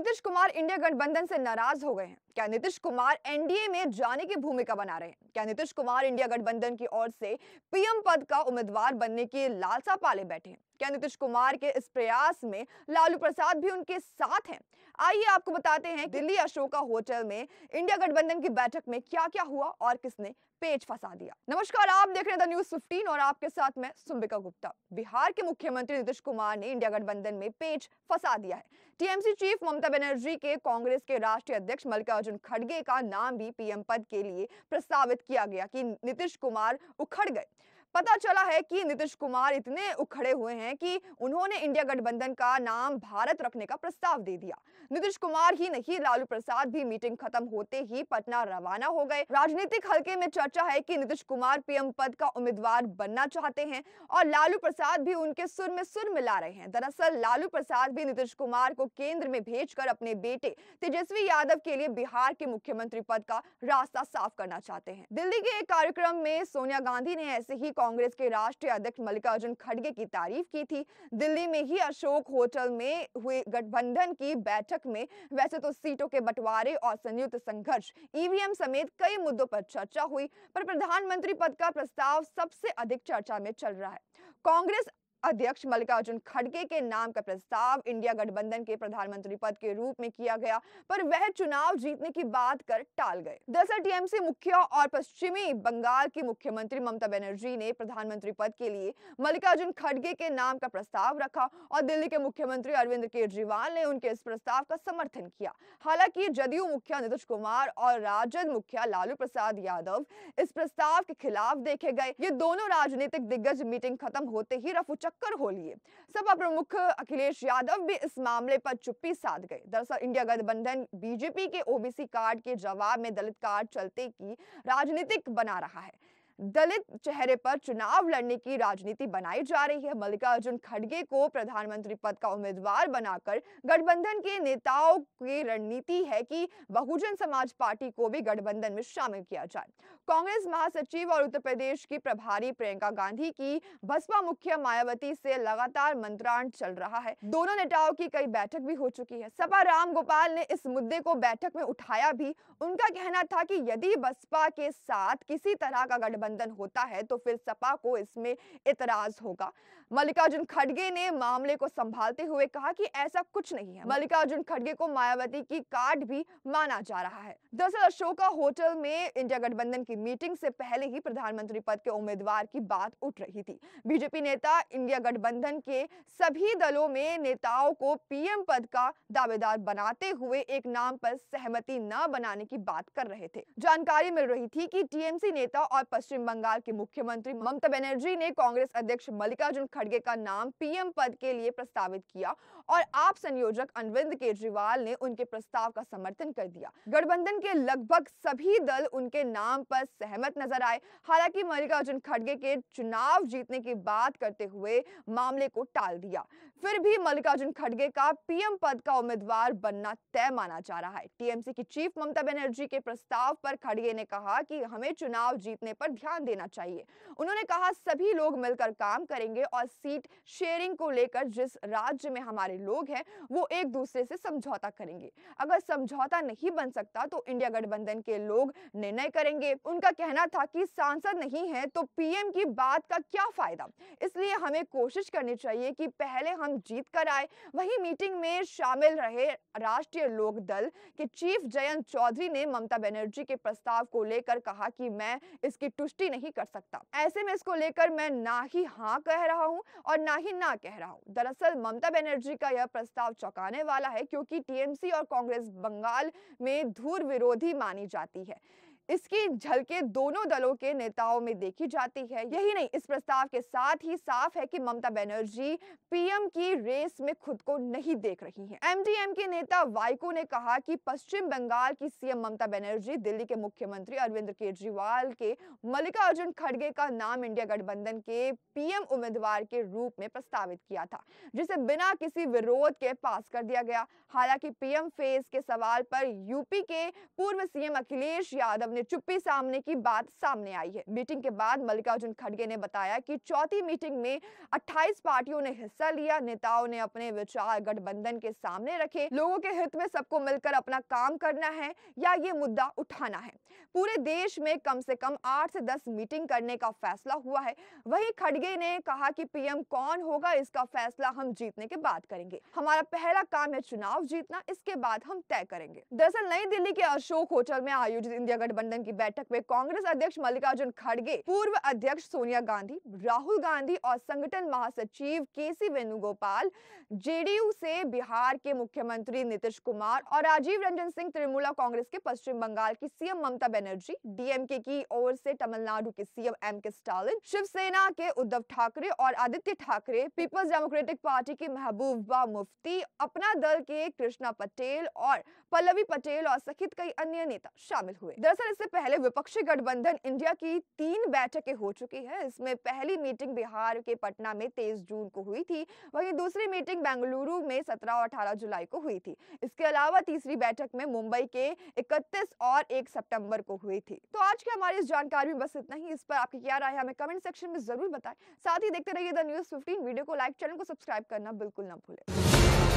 Nitish Kumar India गठबंधन से नाराज हो गए हैं क्या नीतीश कुमार एनडीए में जाने की भूमिका बना रहे हैं क्या नीतीश कुमार इंडिया गठबंधन की ओर से पीएम पद का उम्मीदवार बनने की लालसा पाले बैठे हैं क्या नीतीश कुमार के इस प्रयास में लालू प्रसाद भी उनके साथ हैं आइए आपको बताते हैं दिल्ली अशोका होटल में इंडिया गठबंधन की बैठक में क्या क्या हुआ और किसने पेज फंसा दिया नमस्कार आप देख रहे हैं द न्यूज 15 और आपके साथ मैं सुम्बिका गुप्ता बिहार के मुख्यमंत्री नीतीश कुमार ने इंडिया गठबंधन में पेज फंसा दिया है टीएमसी चीफ ममता बनर्जी के कांग्रेस के राष्ट्रीय अध्यक्ष मल्लिकार्जुन मल्लिकार्जुन खड़गे का नाम भी पीएम पद के लिए प्रस्तावित किया गया कि नीतीश कुमार उखड़ गए पता चला है कि नीतीश कुमार इतने उखड़े हुए हैं कि उन्होंने इंडिया गठबंधन का नाम भारत रखने का प्रस्ताव दे दिया नीतीश कुमार ही नहीं लालू प्रसाद भी मीटिंग खत्म होते ही पटना रवाना हो गए राजनीतिक हलके में चर्चा है कि नीतीश कुमार पीएम पद का उम्मीदवार बनना चाहते हैं और लालू प्रसाद भी उनके सुर में सुर मिला रहे हैं दरअसल लालू प्रसाद भी नीतीश कुमार को केंद्र में भेज अपने बेटे तेजस्वी यादव के लिए बिहार के मुख्यमंत्री पद का रास्ता साफ करना चाहते हैं दिल्ली के एक कार्यक्रम में सोनिया गांधी ने ऐसे ही कांग्रेस के राष्ट्रीय अध्यक्ष मल्लिकार्जुन खड़गे की तारीफ की थी दिल्ली में ही अशोक होटल में हुए गठबंधन की बैठक में वैसे तो सीटों के बंटवारे और संयुक्त संघर्ष ईवीएम समेत कई मुद्दों पर चर्चा हुई पर प्रधानमंत्री पद का प्रस्ताव सबसे अधिक चर्चा में चल रहा है कांग्रेस अध्यक्ष मल्लिकार्जुन खड़गे के नाम का प्रस्ताव इंडिया गठबंधन के प्रधानमंत्री पद के रूप में किया गया पर वह चुनाव जीतने की बात कर टाल गए दरअसल टीएमसी मुखिया और पश्चिमी बंगाल की मुख्यमंत्री ममता बनर्जी ने प्रधानमंत्री पद के लिए मल्लिकार्जुन खड़गे के नाम का प्रस्ताव रखा और दिल्ली के मुख्यमंत्री अरविंद केजरीवाल ने उनके इस प्रस्ताव का समर्थन किया हालांकि जदयू मुखिया नीतीश कुमार और राजद मुखिया लालू प्रसाद यादव इस प्रस्ताव के खिलाफ देखे गए ये दोनों राजनीतिक दिग्गज मीटिंग खत्म होते ही रफूचक चक्कर हो लिए सपा प्रमुख अखिलेश यादव भी इस मामले पर चुप्पी साध गए दरअसल इंडिया गठबंधन बीजेपी के ओबीसी कार्ड के जवाब में दलित कार्ड चलते की राजनीतिक बना रहा है दलित चेहरे पर चुनाव लड़ने की राजनीति बनाई जा रही है मल्लिकार्जुन खड़गे को प्रधानमंत्री पद का उम्मीदवार बनाकर गठबंधन के नेताओं की रणनीति है कि बहुजन समाज पार्टी को भी गठबंधन में शामिल किया जाए कांग्रेस महासचिव और उत्तर प्रदेश की प्रभारी प्रियंका गांधी की बसपा मुखिया मायावती से लगातार मंत्रण चल रहा है दोनों नेताओं की कई बैठक भी हो चुकी है सपा राम गोपाल ने इस मुद्दे को बैठक में उठाया भी उनका कहना था की यदि बसपा के साथ किसी तरह का गठबंधन गठबंधन होता है तो फिर सपा को इसमें इतराज होगा मल्लिकार्जुन खड़गे ने मामले को संभालते हुए कहा कि ऐसा कुछ नहीं है मल्लिकार्जुन खड़गे को मायावती की कार्ड भी माना जा रहा है दरअसल अशोका होटल में इंडिया गठबंधन की मीटिंग से पहले ही प्रधानमंत्री पद के उम्मीदवार की बात उठ रही थी बीजेपी नेता इंडिया गठबंधन के सभी दलों में नेताओं को पीएम पद का दावेदार बनाते हुए एक नाम पर सहमति न बनाने की बात कर रहे थे जानकारी मिल रही थी कि टीएमसी नेता और पश्चिम पश्चिम बंगाल की मुख्यमंत्री ममता बनर्जी ने कांग्रेस अध्यक्ष मल्लिकार्जुन खड़गे का नाम पीएम पद के लिए प्रस्तावित किया और आप संयोजक अरविंद केजरीवाल ने उनके प्रस्ताव का समर्थन कर दिया गठबंधन के लगभग सभी दल उनके नाम पर सहमत नजर आए हालांकि मल्लिकार्जुन खड़गे के चुनाव जीतने की बात करते हुए मामले को टाल दिया फिर भी मल्लिकार्जुन खड़गे का पीएम पद का उम्मीदवार बनना तय माना जा रहा है टीएमसी की चीफ ममता बनर्जी के प्रस्ताव पर खड़गे ने कहा कि हमें चुनाव जीतने पर ध्यान देना चाहिए उन्होंने कहा सभी लोग मिलकर काम करेंगे और सीट शेयरिंग को लेकर जिस राज्य में हमारे लोग हैं वो एक दूसरे से समझौता करेंगे अगर समझौता नहीं बन सकता तो इंडिया गठबंधन के लोग निर्णय करेंगे उनका कहना था कि सांसद नहीं है तो पीएम की बात का क्या फायदा इसलिए हमें कोशिश करनी चाहिए कि पहले हम जीत कर आए वही मीटिंग में शामिल रहे राष्ट्रीय लोक दल के चीफ जयंत चौधरी ने ममता बनर्जी के प्रस्ताव को लेकर कहा कि मैं इसकी टू पुष्टि नहीं कर सकता ऐसे में इसको लेकर मैं ना ही हाँ कह रहा हूँ और ना ही ना कह रहा हूँ दरअसल ममता बनर्जी का यह प्रस्ताव चौंकाने वाला है क्योंकि टीएमसी और कांग्रेस बंगाल में धूर विरोधी मानी जाती है इसकी झलके दोनों दलों के नेताओं में देखी जाती है यही नहीं इस प्रस्ताव के साथ ही साफ है कि ममता बनर्जी पीएम की रेस में खुद को नहीं देख रही है एमडीएम के नेता वाइको ने कहा कि पश्चिम बंगाल की सीएम ममता बनर्जी दिल्ली के मुख्यमंत्री अरविंद केजरीवाल के मल्लिकार्जुन खड़गे का नाम इंडिया गठबंधन के पीएम उम्मीदवार के रूप में प्रस्तावित किया था जिसे बिना किसी विरोध के पास कर दिया गया हालांकि पीएम फेज के सवाल पर यूपी के पूर्व सीएम अखिलेश यादव ने ने चुप्पी सामने की बात सामने आई है मीटिंग के बाद मल्लिकार्जुन खड़गे ने बताया कि चौथी मीटिंग में 28 पार्टियों ने हिस्सा लिया नेताओं ने अपने विचार गठबंधन के सामने रखे लोगों के हित में सबको मिलकर अपना काम करना है या ये मुद्दा उठाना है पूरे देश में कम से कम आठ से दस मीटिंग करने का फैसला हुआ है वही खड़गे ने कहा की पीएम कौन होगा इसका फैसला हम जीतने के बाद करेंगे हमारा पहला काम है चुनाव जीतना इसके बाद हम तय करेंगे दरअसल नई दिल्ली के अशोक होटल में आयोजित इंडिया गठबंधन गठबंधन की बैठक में कांग्रेस अध्यक्ष मल्लिकार्जुन खड़गे पूर्व अध्यक्ष सोनिया गांधी राहुल गांधी और संगठन महासचिव के सी वेणुगोपाल जेडीयू से बिहार के मुख्यमंत्री नीतीश कुमार और राजीव रंजन सिंह तृणमूला कांग्रेस के पश्चिम बंगाल की सीएम ममता बनर्जी डीएमके की ओर से तमिलनाडु के CM M K Stalin Shiv Sena के उद्धव ठाकरे और आदित्य ठाकरे पीपल्स डेमोक्रेटिक पार्टी के महबूबा मुफ्ती अपना दल के कृष्णा पटेल और पल्लवी पटेल और सहित कई अन्य नेता शामिल हुए दरअसल इससे पहले विपक्षी गठबंधन इंडिया की तीन बैठकें हो चुकी है इसमें पहली मीटिंग बिहार के पटना में 23 जून को हुई थी वहीं दूसरी मीटिंग बेंगलुरु में 17 और 18 जुलाई को हुई थी इसके अलावा तीसरी बैठक में मुंबई के 31 और 1 सितंबर को हुई थी तो आज की हमारी इस जानकारी में बस इतना ही इस पर आपकी क्या राय है हमें कमेंट सेक्शन में जरूर बताए साथ ही देखते रहिए द न्यूज फिफ्टीन वीडियो को लाइक चैनल को सब्सक्राइब करना बिल्कुल न भूले